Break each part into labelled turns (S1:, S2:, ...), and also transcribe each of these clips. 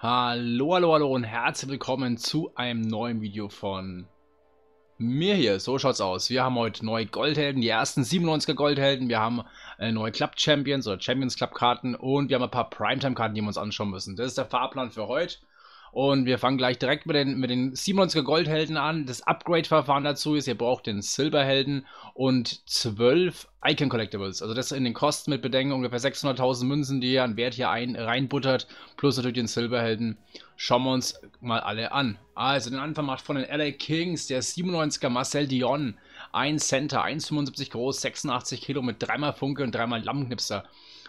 S1: Hallo, hallo, hallo und herzlich willkommen zu einem neuen Video von mir hier. So schaut's aus. Wir haben heute neue Goldhelden, die ersten 97er Goldhelden. Wir haben äh, neue Club Champions oder Champions Club Karten und wir haben ein paar Primetime Karten, die wir uns anschauen müssen. Das ist der Fahrplan für heute. Und wir fangen gleich direkt mit den, mit den 97er Goldhelden an. Das Upgrade-Verfahren dazu ist, ihr braucht den Silberhelden und 12 Icon Collectibles. Also das in den Kosten mit Bedenken ungefähr 600.000 Münzen, die ihr an Wert hier ein, reinbuttert, plus natürlich den Silberhelden. Schauen wir uns mal alle an. Also den Anfang macht von den LA Kings der 97er Marcel Dion. Ein Center, 1,75 groß, 86 Kilo mit dreimal Funke und dreimal Lammknipser.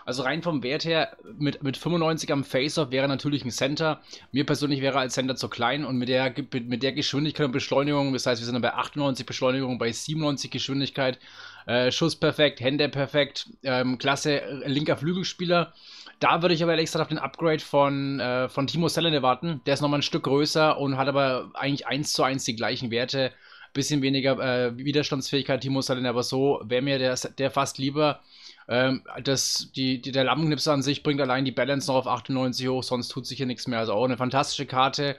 S1: Also rein vom Wert her, mit, mit 95 am Face-Off wäre natürlich ein Center. Mir persönlich wäre als Center zu klein und mit der, mit der Geschwindigkeit und Beschleunigung, das heißt, wir sind bei 98 Beschleunigung, bei 97 Geschwindigkeit, äh, Schuss perfekt, Hände perfekt, ähm, klasse äh, linker Flügelspieler. Da würde ich aber ehrlich gesagt auf den Upgrade von, äh, von Timo Sellende warten. Der ist nochmal ein Stück größer und hat aber eigentlich 1 zu 1 die gleichen Werte. Bisschen weniger äh, Widerstandsfähigkeit, Timo Sellende, aber so wäre mir der, der fast lieber. Ähm, das, die, die, der Lampenknipser an sich bringt allein die Balance noch auf 98 hoch, sonst tut sich hier nichts mehr. Also auch eine fantastische Karte.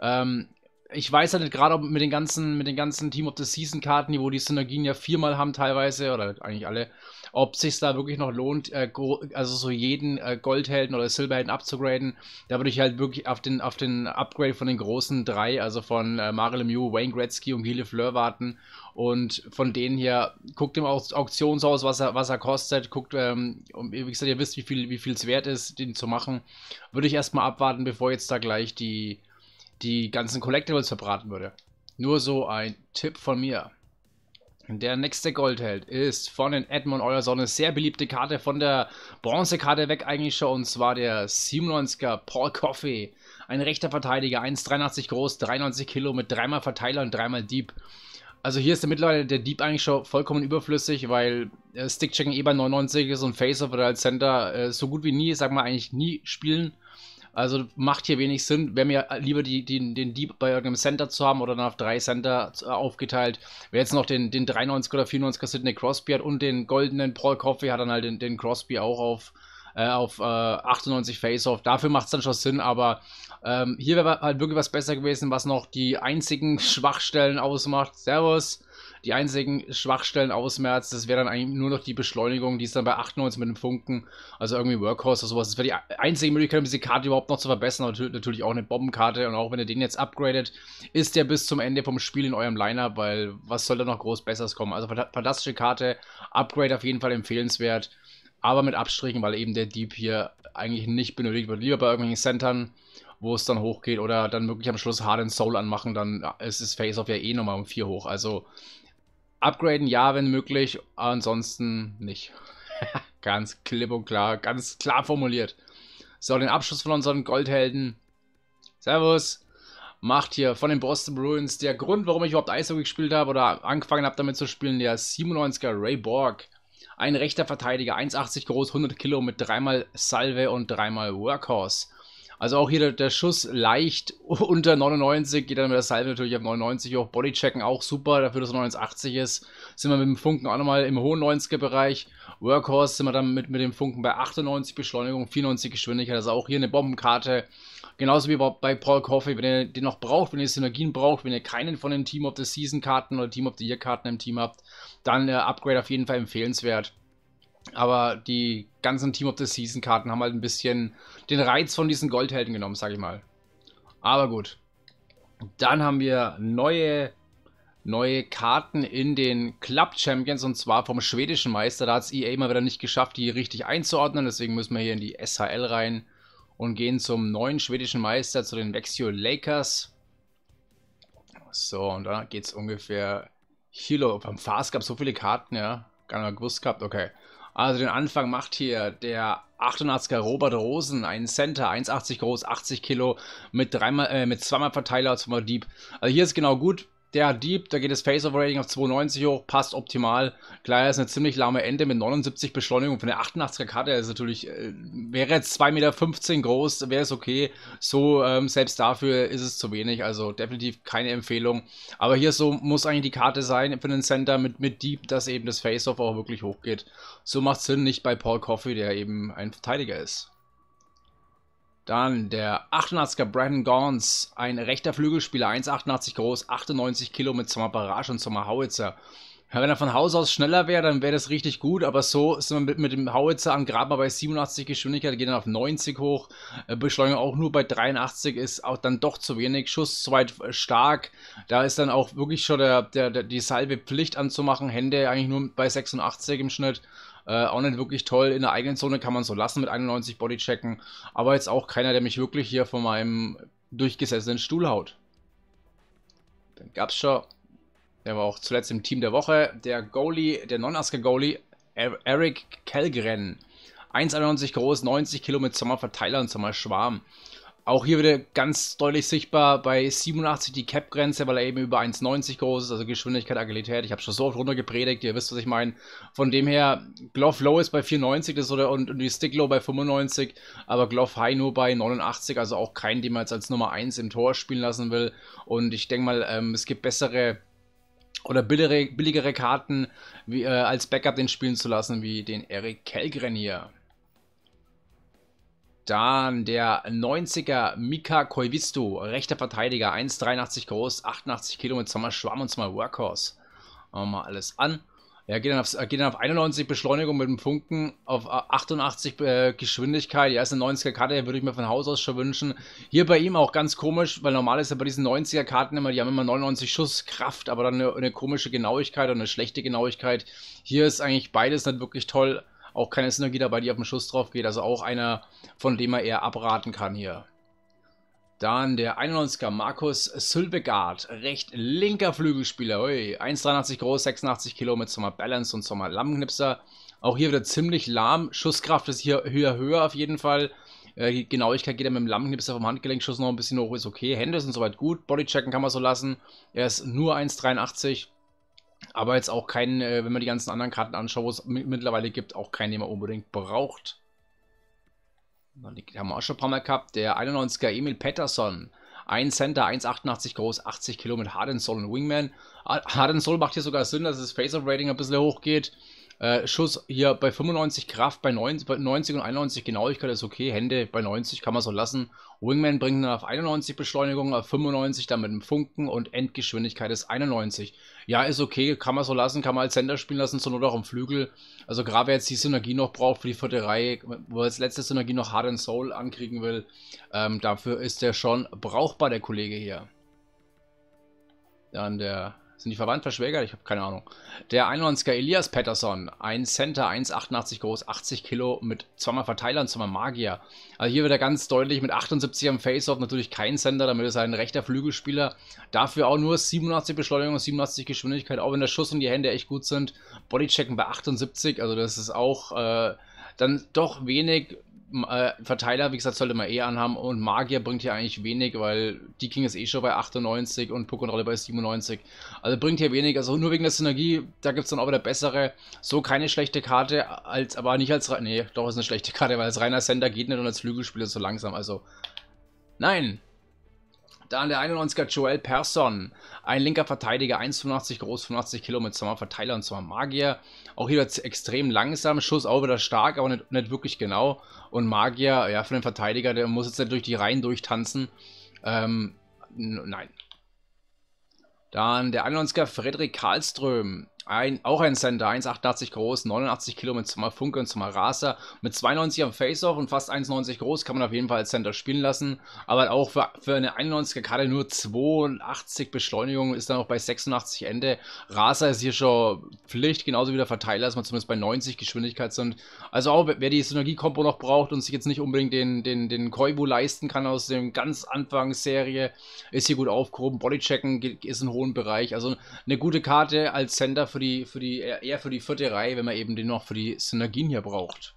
S1: Ähm, ich weiß ja nicht, gerade mit den ganzen, mit den ganzen Team of the Season Karten, wo die Synergien ja viermal haben teilweise, oder eigentlich alle, ob sich da wirklich noch lohnt, äh, also so jeden äh, Goldhelden oder Silberhelden abzugraden. Da würde ich halt wirklich auf den, auf den Upgrade von den großen drei, also von äh, Mario Lemieux, Wayne Gretzky und Guy Fleur warten. Und von denen hier, guckt im Auktionshaus, was er, was er kostet, guckt, ähm, wie gesagt, ihr wisst, wie viel es wert ist, den zu machen. Würde ich erstmal abwarten, bevor jetzt da gleich die die ganzen Collectibles verbraten würde. Nur so ein Tipp von mir. Der nächste Goldheld ist von den Edmund Euer Sonne. Sehr beliebte Karte von der Bronzekarte weg eigentlich schon. Und zwar der 97er Paul Coffey. Ein rechter Verteidiger, 1,83 groß, 93 Kilo mit dreimal Verteiler und dreimal Dieb. Also hier ist der mittlerweile der Dieb eigentlich schon vollkommen überflüssig, weil äh, Stickchecking eh bei 99 ist und Face-Off oder als Center äh, so gut wie nie, sag mal eigentlich nie spielen. Also macht hier wenig Sinn. Wäre mir lieber die, die, den Deep bei irgendeinem Center zu haben oder dann auf drei Center äh, aufgeteilt. Wer jetzt noch den, den 93 oder 94er Sidney Crosby hat und den goldenen Paul Coffey hat dann halt den, den Crosby auch auf, äh, auf äh, 98 Face-Off. Dafür macht es dann schon Sinn, aber ähm, hier wäre halt wirklich was besser gewesen, was noch die einzigen Schwachstellen ausmacht. Servus. Die einzigen Schwachstellen ausmerzt, das wäre dann eigentlich nur noch die Beschleunigung, die ist dann bei 98 mit dem Funken, also irgendwie Workhorse oder sowas. Das wäre die einzige Möglichkeit, um diese Karte überhaupt noch zu verbessern. Aber natürlich auch eine Bombenkarte und auch wenn ihr den jetzt upgradet, ist der bis zum Ende vom Spiel in eurem Liner, weil was soll da noch groß Besseres kommen? Also fantastische Karte, Upgrade auf jeden Fall empfehlenswert, aber mit Abstrichen, weil eben der Dieb hier eigentlich nicht benötigt wird. Lieber bei irgendwelchen Centern wo es dann hochgeht oder dann wirklich am Schluss Hard and Soul anmachen, dann äh, ist das Face-Off ja eh nochmal um 4 hoch. Also Upgraden ja, wenn möglich, ansonsten nicht. ganz klipp und klar, ganz klar formuliert. So, den Abschluss von unseren Goldhelden. Servus. Macht hier von den Boston Bruins. Der Grund, warum ich überhaupt Eishockey gespielt habe oder angefangen habe damit zu spielen, der 97er Ray Borg. Ein rechter Verteidiger, 1,80 groß, 100 Kilo mit dreimal Salve und dreimal Workhorse. Also auch hier der, Schuss leicht unter 99, geht dann mit der Salve natürlich auf 99 hoch. Bodychecken auch super, dafür, dass er 89 ist. Sind wir mit dem Funken auch nochmal im hohen 90er-Bereich. Workhorse sind wir dann mit, mit dem Funken bei 98 Beschleunigung, 94 Geschwindigkeit. Also auch hier eine Bombenkarte. Genauso wie bei Paul Coffey, wenn ihr den noch braucht, wenn ihr Synergien braucht, wenn ihr keinen von den Team of the Season Karten oder Team of the Year Karten im Team habt, dann äh, Upgrade auf jeden Fall empfehlenswert. Aber die ganzen Team of the Season Karten haben halt ein bisschen den Reiz von diesen Goldhelden genommen, sag ich mal. Aber gut. Dann haben wir neue, neue Karten in den Club Champions und zwar vom schwedischen Meister. Da hat es EA mal wieder nicht geschafft, die richtig einzuordnen. Deswegen müssen wir hier in die SHL rein und gehen zum neuen schwedischen Meister, zu den Vexio Lakers. So, und da geht es ungefähr Hilo. Beim Fast gab es so viele Karten, ja. Gar nicht mal gewusst gehabt, okay. Also den Anfang macht hier der 88er Robert Rosen, ein Center, 1,80 groß, 80 Kilo, mit, dreimal, äh, mit zweimal Verteiler, zweimal Dieb. Also hier ist genau gut, der Deep, da geht das Face-Over Rating auf 92 hoch, passt optimal. Klar, er ist eine ziemlich lahme Ende mit 79 Beschleunigung von der 88er Karte. Er ist natürlich, äh, wäre jetzt 2,15 Meter groß, wäre es okay. So, ähm, selbst dafür ist es zu wenig. Also definitiv keine Empfehlung. Aber hier so muss eigentlich die Karte sein für den Center mit, mit Deep, dass eben das Face-Off auch wirklich hochgeht. So macht Sinn, nicht bei Paul Coffey, der eben ein Verteidiger ist. Dann der 88er Brandon Gons, ein rechter Flügelspieler, 1,88 groß, 98 Kilo mit zweimal Barrage und zweimal Howitzer. wenn er von Haus aus schneller wäre, dann wäre das richtig gut, aber so sind wir mit, mit dem Howitzer am Grab mal bei 87 Geschwindigkeit, geht dann auf 90 hoch, äh, Beschleunigung auch nur bei 83 ist auch dann doch zu wenig, Schuss zu weit äh, stark, da ist dann auch wirklich schon der, der, der die Salve Pflicht anzumachen, Hände eigentlich nur bei 86 im Schnitt äh, auch nicht wirklich toll. In der eigenen Zone kann man so lassen mit 91 Bodychecken. Aber jetzt auch keiner, der mich wirklich hier von meinem durchgesessenen Stuhl haut. Dann gab's schon. Der war auch zuletzt im Team der Woche. Der Goalie, der Non-Asker-Goalie, Eric Kellgren. 1,91 groß, 90 Kilo mit Sommerverteiler und Sommerschwarm. Auch hier wieder ganz deutlich sichtbar bei 87 die Cap-Grenze, weil er eben über 1,90 groß ist, also Geschwindigkeit, Agilität. Ich habe schon so oft runtergepredigt, ihr wisst, was ich meine. Von dem her, Gloff Low ist bei 4,90 das ist oder, und, und die Stick Low bei 95, aber Gloff High nur bei 89, also auch keinen, den man jetzt als Nummer 1 im Tor spielen lassen will. Und ich denke mal, ähm, es gibt bessere oder billigere, billigere Karten wie, äh, als Backup den spielen zu lassen, wie den Eric Kellgren hier. Dann der 90er Mika Koivisto, rechter Verteidiger, 1,83 groß, 88 Kilo mit zweimal Schwamm und zweimal Workhorse. Machen wir mal alles an. Er geht dann, auf, geht dann auf 91 Beschleunigung mit dem Funken, auf 88 äh, äh, Geschwindigkeit. Ja, ist eine 90er-Karte, würde ich mir von Haus aus schon wünschen. Hier bei ihm auch ganz komisch, weil normal ist er bei diesen 90er-Karten immer, die haben immer 99 Schusskraft, aber dann eine, eine komische Genauigkeit und eine schlechte Genauigkeit. Hier ist eigentlich beides nicht wirklich toll auch keine Synergie dabei, die auf den Schuss drauf geht. Also auch einer, von dem er eher abraten kann hier. Dann der 91er Markus Sylvegaard, recht linker Flügelspieler. 1,83 groß, 86 Kilo mit Sommer Balance und Sommer Lammknipser. Auch hier wieder ziemlich lahm. Schusskraft ist hier höher, höher auf jeden Fall. Äh, Genauigkeit geht er mit dem Lammknipser vom Handgelenkschuss noch ein bisschen hoch, ist okay. Hände sind soweit gut. Bodychecken kann man so lassen. Er ist nur 1,83 aber jetzt auch keinen, äh, wenn man die ganzen anderen Karten anschaut, wo es mittlerweile gibt, auch keinen, den man unbedingt braucht. Die haben wir auch schon ein paar Mal gehabt. Der 91er Emil Patterson. 1 Center, 1,88 groß, 80 Kilo mit Harden Soul und Wingman. Harden Soul macht hier sogar Sinn, dass das Face-Up-Rating ein bisschen hoch geht. Äh, Schuss hier bei 95 Kraft, bei 90, bei 90 und 91 Genauigkeit ist okay. Hände bei 90 kann man so lassen. Wingman bringt dann auf 91 Beschleunigung, auf 95 dann mit dem Funken und Endgeschwindigkeit ist 91. Ja, ist okay, kann man so lassen, kann man als Sender spielen lassen, sondern noch im Flügel. Also gerade wer jetzt die Synergie noch braucht für die vierte Reihe, wo er als letzte Synergie noch Hard and Soul ankriegen will, ähm, dafür ist der schon brauchbar, der Kollege hier. Dann der sind die verwandt verschwägert? Ich habe keine Ahnung. Der 91er Elias Patterson, ein Center, 1,88 groß, 80 Kilo, mit zweimal Verteilern, zweimal Magier. Also hier wird er ganz deutlich mit 78 am Face-Off, natürlich kein Center, damit ist er ein rechter Flügelspieler. Dafür auch nur 87 Beschleunigung, und 87 Geschwindigkeit, auch wenn der Schuss und die Hände echt gut sind. Bodychecken bei 78, also das ist auch äh, dann doch wenig äh, Verteiler, wie gesagt, sollte man eh anhaben und Magier bringt hier eigentlich wenig, weil die King ist eh schon bei 98 und Puck Rolle bei 97. Also bringt hier wenig, also nur wegen der Synergie, da gibt es dann auch wieder bessere. So keine schlechte Karte, als aber nicht als, nee, doch ist eine schlechte Karte, weil als reiner Sender geht nicht und als Flügelspieler so langsam, also nein. Dann der 91er Joel Persson, ein linker Verteidiger, 1,85 groß, 85 Kilo mit zweimal Verteiler und zweimal Magier. Auch hier extrem langsam, Schuss auch wieder stark, aber nicht, nicht, wirklich genau. Und Magier, ja, für den Verteidiger, der muss jetzt nicht durch die Reihen durchtanzen. Ähm, nein. Dann der 91er Frederik Karlström, ein, auch ein Center, 1,88 groß, 89 Kilo mit zweimal Funke und zweimal Raser. Mit 92 am Face-Off und fast 1,90 groß kann man auf jeden Fall als Center spielen lassen. Aber auch für, für eine 91er Karte nur 82 Beschleunigung ist dann auch bei 86 Ende. Raser ist hier schon Pflicht, genauso wie der Verteiler, dass man zumindest bei 90 Geschwindigkeit sind. Also auch wer die Synergie-Kombo noch braucht und sich jetzt nicht unbedingt den, den, den Koibu leisten kann aus dem ganz Anfang-Serie, ist hier gut aufgehoben. Bodychecken ist in hohen Bereich. Also eine gute Karte als Center für die, für die, eher für die vierte Reihe, wenn man eben den noch für die Synergien hier braucht.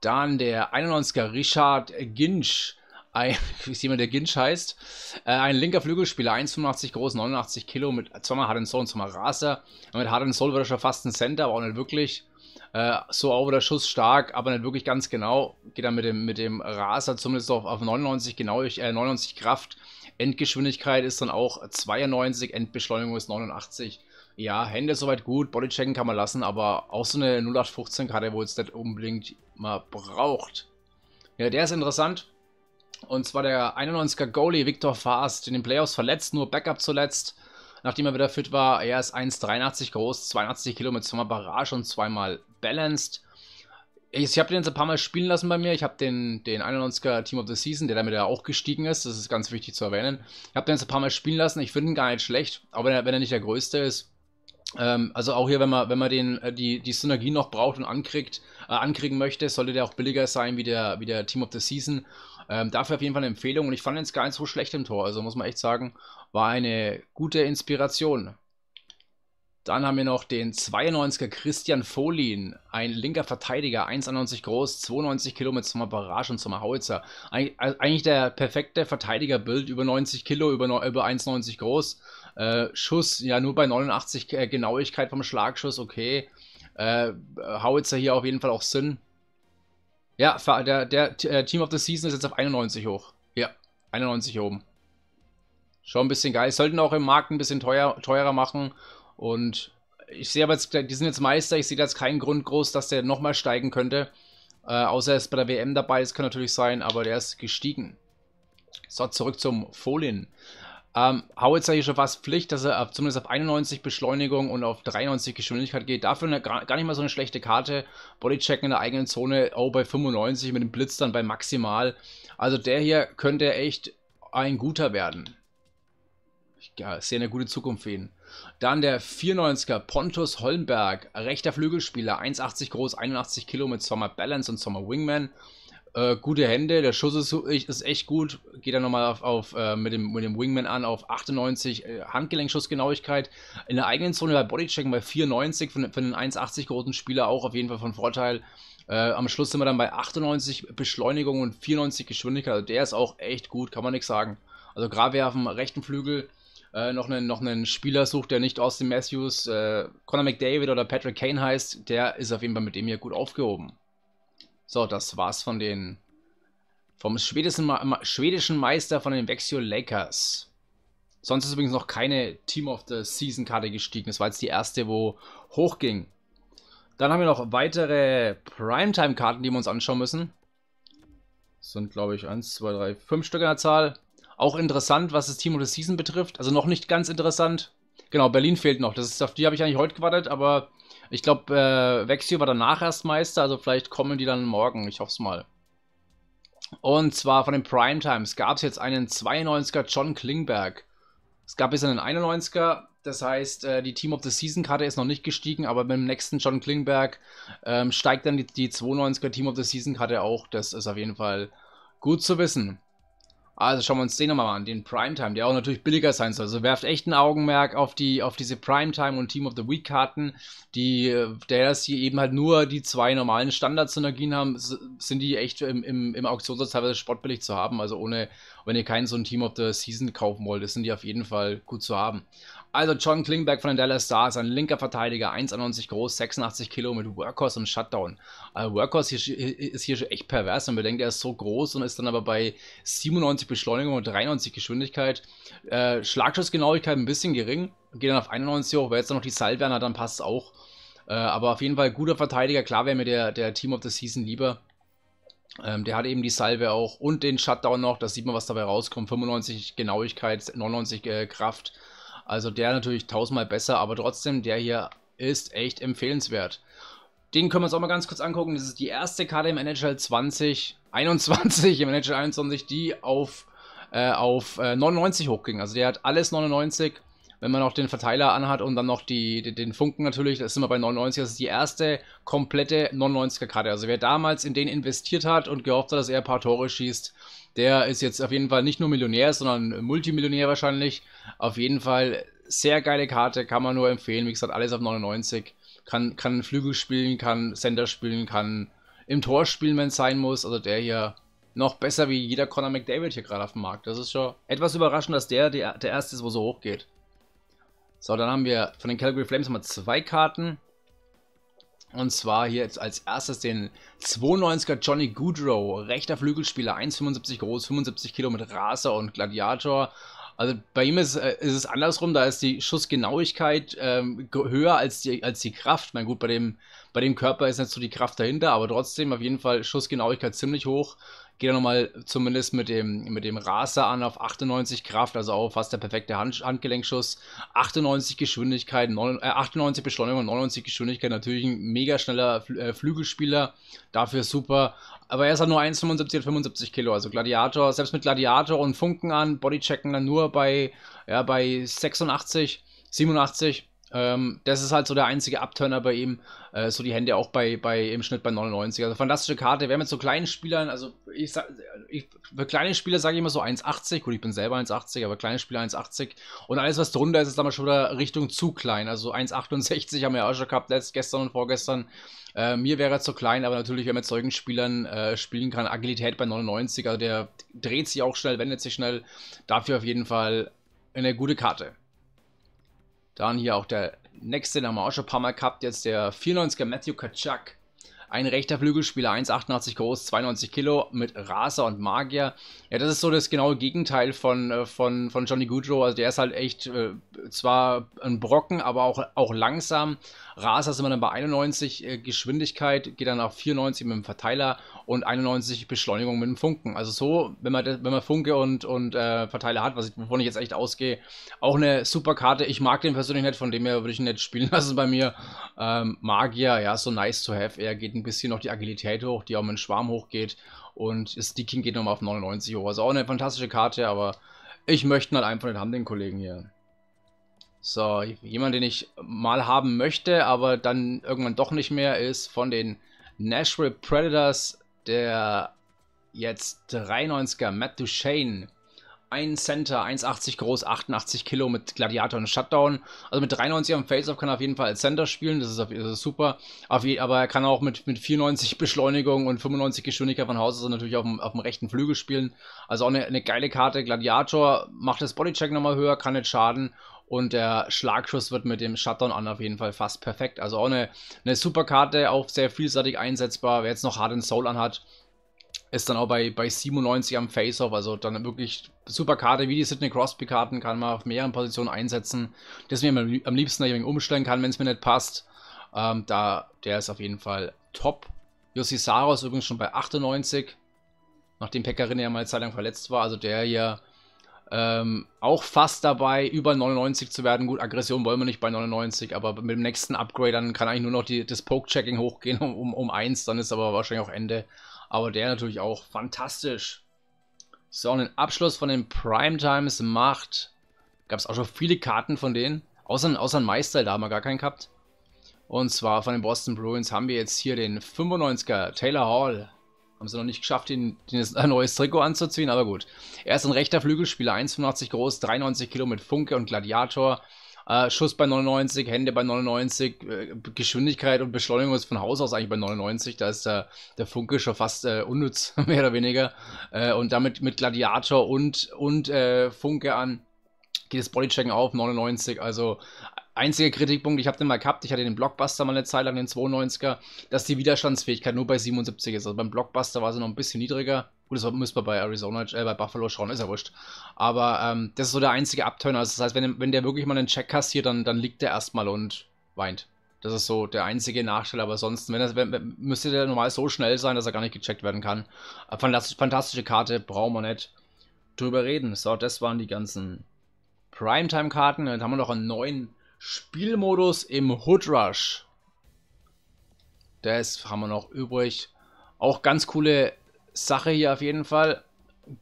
S1: Dann der 91er Richard Ginsch, ein, wie ist jemand, der Ginsch heißt, äh, ein linker Flügelspieler, 1,85 groß, 89 Kilo, mit zweimal Hard and Soul und zweimal Raser. Und mit Hard and Soul wird er schon fast ein Center, aber auch nicht wirklich. Äh, so auch der Schuss stark, aber nicht wirklich ganz genau. Geht dann mit dem, mit dem Raser zumindest auf, auf 99 genau, äh, 99 Kraft. Endgeschwindigkeit ist dann auch 92, Endbeschleunigung ist 89. Ja, Hände soweit gut, Bodychecken kann man lassen, aber auch so eine 0815-Karte, wo es nicht unbedingt mal braucht. Ja, der ist interessant. Und zwar der 91er Goalie Victor Fast, in den Playoffs verletzt, nur Backup zuletzt. Nachdem er wieder fit war, er ist 1,83 groß, 82 Kilo mit zweimal Barrage und zweimal Balanced. Ich, ich habe den jetzt ein paar Mal spielen lassen bei mir. Ich habe den, den 91er Team of the Season, der damit ja auch gestiegen ist. Das ist ganz wichtig zu erwähnen. Ich habe den jetzt ein paar Mal spielen lassen. Ich finde ihn gar nicht schlecht, aber wenn er nicht der größte ist, ähm, also auch hier, wenn man, wenn man den, äh, die, die Synergie noch braucht und ankriegt, äh, ankriegen möchte, sollte der auch billiger sein wie der, wie der Team of the Season. Ähm, dafür auf jeden Fall eine Empfehlung und ich fand ihn jetzt gar nicht so schlecht im Tor. Also muss man echt sagen, war eine gute Inspiration. Dann haben wir noch den 92er Christian Folin, ein linker Verteidiger, 1,91 groß, 92 Kilo mit zum Barrage und zum Howitzer. Eig also eigentlich der perfekte Verteidigerbild, über 90 Kilo, über, über 1,90 groß, äh, Schuss, ja, nur bei 89 äh, Genauigkeit vom Schlagschuss, okay. Äh, Howitzer hier auf jeden Fall auch Sinn. Ja, der, der äh, Team of the Season ist jetzt auf 91 hoch. Ja, 91 oben. Schon ein bisschen geil. Sollten auch im Markt ein bisschen teuer, teurer machen. Und ich sehe aber jetzt, die sind jetzt Meister. Ich sehe da jetzt keinen Grund groß, dass der nochmal steigen könnte. Äh, außer er ist bei der WM dabei. Das kann natürlich sein, aber der ist gestiegen. So, zurück zum Folien. Ähm, Howitzer hier schon fast Pflicht, dass er auf, zumindest auf 91 Beschleunigung und auf 93 Geschwindigkeit geht. Dafür eine, gar nicht mal so eine schlechte Karte. Bodycheck in der eigenen Zone, auch oh, bei 95 mit dem Blitz dann bei maximal. Also der hier könnte echt ein guter werden. Ja, sehe eine gute Zukunft für ihn. Dann der 94er Pontus Holmberg, rechter Flügelspieler, 1,80 groß, 81 Kilo mit Sommer Balance und Sommer Wingman. Äh, gute Hände, der Schuss ist, ist echt gut. Geht dann nochmal auf, auf äh, mit, dem, mit dem Wingman an auf 98 äh, Handgelenkschussgenauigkeit. In der eigenen Zone bei Bodychecken bei 94 für, für einen 1,80 großen Spieler auch auf jeden Fall von Vorteil. Äh, am Schluss sind wir dann bei 98 Beschleunigung und 94 Geschwindigkeit. Also der ist auch echt gut, kann man nichts sagen. Also gerade wer auf dem rechten Flügel äh, noch, einen, noch einen Spieler sucht, der nicht Austin Matthews, äh, Conor McDavid oder Patrick Kane heißt, der ist auf jeden Fall mit dem hier gut aufgehoben. So, das war's von den vom schwedischen, schwedischen Meister von den Vexio Lakers. Sonst ist übrigens noch keine Team of the Season Karte gestiegen. Das war jetzt die erste, wo hochging. Dann haben wir noch weitere Primetime Karten, die wir uns anschauen müssen. Das sind glaube ich 1, 2, 3, 5 Stück in der Zahl. Auch interessant, was das Team of the Season betrifft. Also noch nicht ganz interessant. Genau, Berlin fehlt noch. Das ist, auf die habe ich eigentlich heute gewartet, aber ich glaube, äh, Vexio war danach erst Meister, also vielleicht kommen die dann morgen. Ich hoffe es mal. Und zwar von den Primetimes gab es jetzt einen 92er John Klingberg. Es gab jetzt einen 91er, das heißt, äh, die Team of the Season Karte ist noch nicht gestiegen, aber mit dem nächsten John Klingberg ähm, steigt dann die, die 92er Team of the Season Karte auch. Das ist auf jeden Fall gut zu wissen. Also schauen wir uns den nochmal an, den Primetime, der auch natürlich billiger sein soll. Also werft echt ein Augenmerk auf, die, auf diese Primetime und Team of the Week Karten, die, äh, der das hier eben halt nur die zwei normalen Standard-Synergien haben, sind die echt im, im, im Auktionssatz teilweise sportbillig zu haben. Also ohne, wenn ihr keinen so ein Team of the Season kaufen wollt, sind die auf jeden Fall gut zu haben. Also John Klingberg von den Dallas Stars, ein linker Verteidiger, 1,91 groß, 86 Kilo mit Workhorse und Shutdown. Also Workhorse ist hier schon echt pervers. Man bedenkt, er ist so groß und ist dann aber bei 97 Beschleunigung und 93 Geschwindigkeit. Äh, Schlagschussgenauigkeit ein bisschen gering, geht dann auf 91 hoch. Wer jetzt noch die Salvern hat, dann passt es auch. Äh, aber auf jeden Fall guter Verteidiger. Klar wäre mir der, der Team of the Season lieber. Ähm, der hat eben die Salve auch und den Shutdown noch. da sieht man, was dabei rauskommt. 95 Genauigkeit, 99 äh, Kraft, also der natürlich tausendmal besser, aber trotzdem, der hier ist echt empfehlenswert. Den können wir uns auch mal ganz kurz angucken. Das ist die erste Karte im NHL 2021, im NHL 21, die auf, äh, auf äh, 99 hochging. Also der hat alles 99 wenn man noch den Verteiler anhat und dann noch die, die den Funken natürlich, das sind wir bei 99, das ist die erste komplette 99er-Karte. Also wer damals in den investiert hat und gehofft hat, dass er ein paar Tore schießt, der ist jetzt auf jeden Fall nicht nur Millionär, sondern Multimillionär wahrscheinlich. Auf jeden Fall sehr geile Karte, kann man nur empfehlen. Wie gesagt, alles auf 99. Kann, kann Flügel spielen, kann Sender spielen, kann im Tor spielen, wenn es sein muss. Also der hier noch besser wie jeder Conor McDavid hier gerade auf dem Markt. Das ist schon etwas überraschend, dass der der, der erste ist, wo so hoch geht. So, dann haben wir von den Calgary Flames haben wir zwei Karten. Und zwar hier jetzt als erstes den 92er Johnny Goodrow, rechter Flügelspieler, 1,75 groß, 75 Kilo mit Raser und Gladiator. Also bei ihm ist, äh, ist es andersrum, da ist die Schussgenauigkeit ähm, höher als die, als die Kraft. Na gut, bei dem, bei dem Körper ist jetzt so die Kraft dahinter, aber trotzdem auf jeden Fall Schussgenauigkeit ziemlich hoch geht er nochmal zumindest mit dem, mit dem Raser an auf 98 Kraft, also auch fast der perfekte Hand, Handgelenkschuss. 98 Geschwindigkeit, 9, äh, 98 Beschleunigung, 99 Geschwindigkeit, natürlich ein mega schneller Fl äh, Flügelspieler, dafür super. Aber er ist halt nur 1,75, 75 Kilo, also Gladiator, selbst mit Gladiator und Funken an, Bodychecken dann nur bei, ja, bei 86, 87. Ähm, das ist halt so der einzige Abturner bei ihm. Äh, so die Hände auch bei, bei im Schnitt bei 99. Also fantastische Karte. Wer mit so kleinen Spielern, also ich, sag, für kleine Spieler sage ich immer so 1,80. Gut, ich bin selber 1,80, aber kleine Spieler 1,80. Und alles, was drunter ist, ist dann mal schon wieder Richtung zu klein. Also 1,68 haben wir ja auch schon gehabt, letzt, gestern und vorgestern. Äh, mir wäre er zu klein, aber natürlich, wenn man mit solchen Spielern äh, spielen kann, Agilität bei 99, also der dreht sich auch schnell, wendet sich schnell. Dafür auf jeden Fall eine gute Karte. Dann hier auch der nächste, den haben wir auch schon ein paar Mal gehabt, jetzt der 94er Matthew Kaczak. Ein rechter Flügelspieler, 1,88 groß, 92 Kilo, mit Raser und Magier. Ja, das ist so das genaue Gegenteil von, äh, von, von Johnny Goodrow. Also der ist halt echt äh, zwar ein Brocken, aber auch, auch langsam. Raser ist immer dann bei 91 äh, Geschwindigkeit, geht dann auf 94 mit dem Verteiler und 91 Beschleunigung mit dem Funken. Also so, wenn man, wenn man Funke und, und äh, Verteiler hat, was ich, wovon ich jetzt echt ausgehe, auch eine super Karte. Ich mag den persönlich nicht, von dem her würde ich ihn nicht spielen lassen bei mir. Ähm, Magier, ja, so nice to have. Er geht ein bisschen noch die Agilität hoch, die auch mit dem Schwarm hochgeht. Und Sticking geht nochmal auf 99 hoch. Also auch eine fantastische Karte, aber ich möchte ihn halt einfach nicht haben, den Kollegen hier. So, jemand, den ich mal haben möchte, aber dann irgendwann doch nicht mehr, ist von den Nashville Predators der jetzt 93er Matt Duchesne. Ein Center, 1,80 groß, 88 Kilo mit Gladiator und Shutdown. Also mit 93 am Faceoff kann er auf jeden Fall als Center spielen, das ist, das ist super. Aber er kann auch mit, mit 94 Beschleunigung und 95 Geschwindigkeit von Hause natürlich auf dem, auf dem rechten Flügel spielen. Also auch eine, eine geile Karte. Gladiator macht das Bodycheck nochmal höher, kann nicht schaden und der Schlagschuss wird mit dem Shutdown an auf jeden Fall fast perfekt. Also auch eine, eine super Karte, auch sehr vielseitig einsetzbar. Wer jetzt noch Hard and Soul anhat, ist dann auch bei, bei 97 am Face-Off. Also dann wirklich super Karte, wie die Sidney Crosby-Karten, kann man auf mehreren Positionen einsetzen. Deswegen am liebsten da umstellen kann, wenn es mir nicht passt. Ähm, da, der ist auf jeden Fall top. Yossi Saros übrigens schon bei 98, nachdem Pekarin ja mal eine Zeit lang verletzt war. Also der hier ähm, auch fast dabei, über 99 zu werden. Gut, Aggression wollen wir nicht bei 99, aber mit dem nächsten Upgrade, dann kann eigentlich nur noch die, das Poke-Checking hochgehen um, um, 1, dann ist aber wahrscheinlich auch Ende. Aber der natürlich auch fantastisch. So, und den Abschluss von den Primetimes macht. Gab es auch schon viele Karten von denen. Außer, außer ein Meister, da haben wir gar keinen gehabt. Und zwar von den Boston Bruins haben wir jetzt hier den 95er Taylor Hall. Haben sie noch nicht geschafft, den, den ein neues Trikot anzuziehen, aber gut. Er ist ein rechter Flügelspieler, 1,85 groß, 93 Kilo mit Funke und Gladiator. Äh, Schuss bei 99, Hände bei 99, äh, Geschwindigkeit und Beschleunigung ist von Haus aus eigentlich bei 99. Da ist der, der Funke schon fast äh, unnütz, mehr oder weniger. Äh, und damit mit Gladiator und, und äh, Funke an geht das Bodychecken auf 99. Also Einziger Kritikpunkt, ich habe den mal gehabt, ich hatte den Blockbuster mal eine Zeit lang, den 92er, dass die Widerstandsfähigkeit nur bei 77 ist. Also beim Blockbuster war sie noch ein bisschen niedriger. Gut, das müssen wir bei Arizona, äh, bei Buffalo schauen, ist ja wurscht. Aber ähm, das ist so der einzige Abturner. Also das heißt, wenn, wenn der wirklich mal einen Check kassiert, dann, dann liegt der erstmal und weint. Das ist so der einzige Nachteil, aber sonst, wenn das, wenn, müsste der normal so schnell sein, dass er gar nicht gecheckt werden kann. Äh, Fantastisch, fantastische Karte, brauchen wir nicht drüber reden. So, das waren die ganzen Primetime-Karten. Dann haben wir noch einen neuen Spielmodus im Hood Rush. Das haben wir noch übrig. Auch ganz coole Sache hier auf jeden Fall.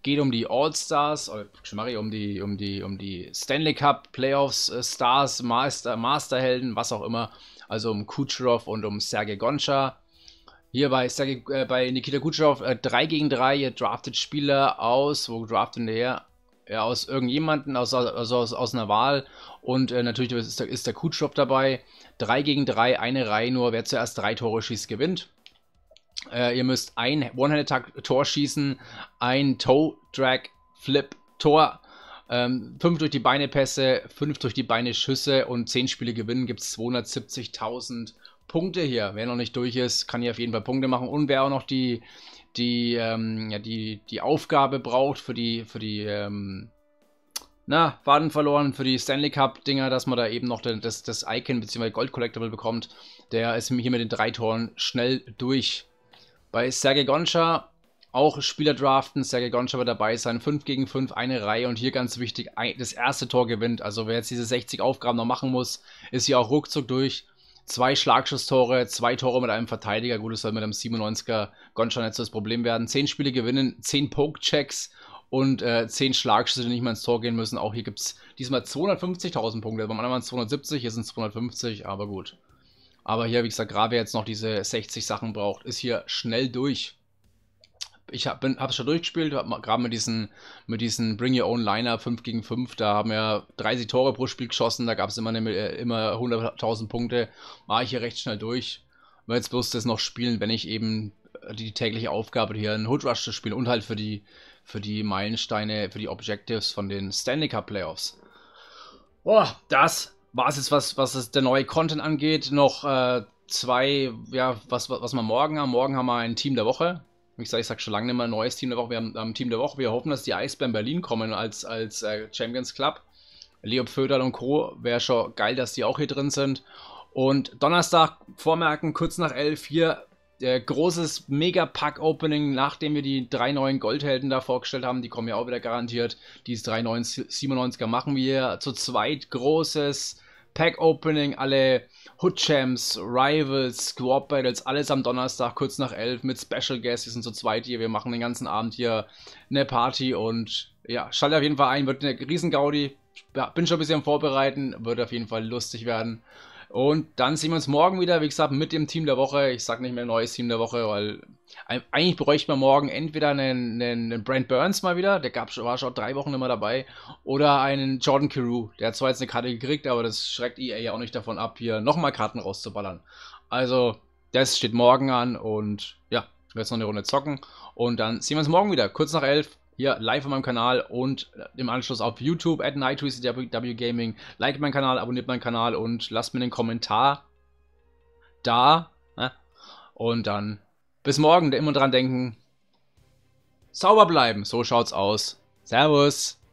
S1: Geht um die All-Stars, äh, um die, um die, um die Stanley Cup Playoffs, äh, Stars, Master, Masterhelden, was auch immer. Also um Kucherov und um Sergei Goncha. Hier bei, Sergei, äh, bei Nikita Kucherov äh, 3 gegen 3, ihr draftet Spieler aus. Wo draften der her? ja, aus irgendjemanden, aus, also aus, aus einer Wahl. Und äh, natürlich ist der, ist der Kutschop dabei. 3 gegen 3, eine Reihe nur. Wer zuerst drei Tore schießt, gewinnt. Äh, ihr müsst ein One-Handed-Tor schießen, ein Toe-Drag-Flip-Tor. 5 ähm, durch die Beine Pässe, 5 durch die Beine Schüsse und 10 Spiele gewinnen gibt es 270.000 Punkte hier. Wer noch nicht durch ist, kann hier auf jeden Fall Punkte machen. Und wer auch noch die die, ähm, ja, die, die Aufgabe braucht für die, für die, ähm, na, Faden verloren für die Stanley Cup-Dinger, dass man da eben noch das, das Icon bzw. Gold Collectible bekommt. Der ist hier mit den drei Toren schnell durch. Bei Sergei Gonscha auch Spieler draften. Sergei Gonscha wird dabei sein. 5 gegen 5, eine Reihe und hier ganz wichtig, das erste Tor gewinnt. Also wer jetzt diese 60 Aufgaben noch machen muss, ist hier auch ruckzuck durch. Zwei Schlagschusstore, zwei Tore mit einem Verteidiger. Gut, es soll mit einem 97er Goncha nicht so das Problem werden. Zehn Spiele gewinnen, zehn Poke-Checks und äh, zehn Schlagschüsse, die nicht mal ins Tor gehen müssen. Auch hier gibt es diesmal 250.000 Punkte. Beim anderen waren es 270, hier sind es 250, aber gut. Aber hier, wie gesagt, gerade wer jetzt noch diese 60 Sachen braucht, ist hier schnell durch ich habe es schon durchgespielt, gerade mit diesen, mit diesen Bring Your Own Liner 5 gegen 5, da haben wir 30 Tore pro Spiel geschossen, da gab es immer, äh, immer 100.000 Punkte, war ich hier recht schnell durch. Weil jetzt bloß das noch spielen, wenn ich eben äh, die tägliche Aufgabe hier in Hood Rush zu spielen und halt für die, für die Meilensteine, für die Objectives von den Stanley Cup Playoffs. Boah, das war es jetzt, was, was es, der neue Content angeht. Noch äh, zwei, ja, was, was wir morgen haben. Morgen haben wir ein Team der Woche ich sage, ich sag schon lange nicht mehr neues Team der Woche. Wir haben, haben Team der Woche. Wir hoffen, dass die Eisbären Berlin kommen als, als äh, Champions Club. Leo Föderl und Co. Wäre schon geil, dass die auch hier drin sind. Und Donnerstag vormerken, kurz nach 11 hier, Der äh, großes Mega-Pack-Opening, nachdem wir die drei neuen Goldhelden da vorgestellt haben. Die kommen ja auch wieder garantiert. Diese 3,97er machen wir. Zu zweit großes Pack Opening, alle Hood Champs, Rivals, Squad Battles, alles am Donnerstag kurz nach 11 mit Special Guests. Wir sind so zweit hier, wir machen den ganzen Abend hier eine Party und ja, schaltet auf jeden Fall ein, wird eine Riesengaudi. Bin schon ein bisschen am Vorbereiten, wird auf jeden Fall lustig werden. Und dann sehen wir uns morgen wieder, wie gesagt, mit dem Team der Woche. Ich sag nicht mehr neues Team der Woche, weil eigentlich bräuchte man morgen entweder einen, einen Brent Burns mal wieder, der gab, war schon drei Wochen immer dabei, oder einen Jordan Carew. Der hat zwar jetzt eine Karte gekriegt, aber das schreckt EA ja auch nicht davon ab, hier nochmal Karten rauszuballern. Also, das steht morgen an und ja, ich werde jetzt noch eine Runde zocken. Und dann sehen wir uns morgen wieder, kurz nach elf hier live auf meinem Kanal und äh, im Anschluss auf YouTube at NightWCW Gaming. Like meinen Kanal, abonniert meinen Kanal und lasst mir einen Kommentar da. Ne? Und dann bis morgen, immer dran denken. Sauber bleiben, so schaut's aus. Servus.